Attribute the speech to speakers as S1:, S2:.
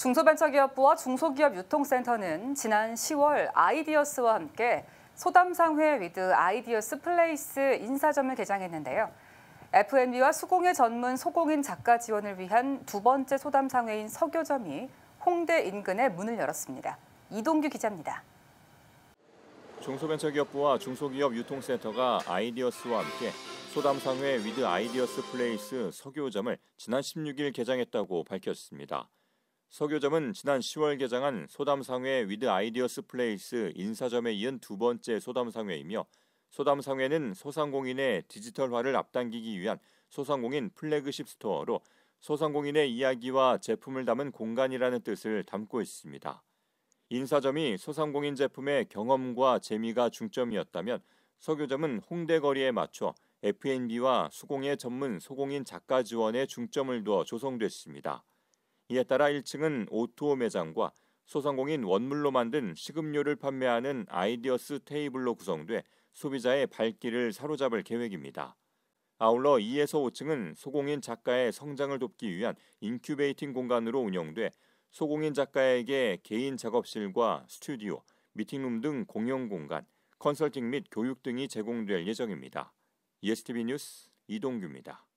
S1: 중소벤처기업부와 중소기업유통센터는 지난 10월 아이디어스와 함께 소담상회 위드 아이디어스 플레이스 인사점을 개장했는데요. F&B와 수공예 전문 소공인 작가 지원을 위한 두 번째 소담상회인 서교점이 홍대 인근에 문을 열었습니다. 이동규 기자입니다.
S2: 중소벤처기업부와 중소기업유통센터가 아이디어스와 함께 소담상회 위드 아이디어스 플레이스 서교점을 지난 16일 개장했다고 밝혔습니다. 서교점은 지난 10월 개장한 소담상회 위드 아이디어스 플레이스 인사점에 이은 두 번째 소담상회이며 소담상회는 소상공인의 디지털화를 앞당기기 위한 소상공인 플래그십 스토어로 소상공인의 이야기와 제품을 담은 공간이라는 뜻을 담고 있습니다. 인사점이 소상공인 제품의 경험과 재미가 중점이었다면 서교점은 홍대거리에 맞춰 F&B와 수공예 전문 소공인 작가 지원에 중점을 두어 조성됐습니다. 이에 따라 1층은 오토오 매장과 소상공인 원물로 만든 식음료를 판매하는 아이디어스 테이블로 구성돼 소비자의 발길을 사로잡을 계획입니다. 아울러 2에서 5층은 소공인 작가의 성장을 돕기 위한 인큐베이팅 공간으로 운영돼 소공인 작가에게 개인 작업실과 스튜디오, 미팅룸 등 공용 공간, 컨설팅 및 교육 등이 제공될 예정입니다. ESTV 뉴스 이동규입니다.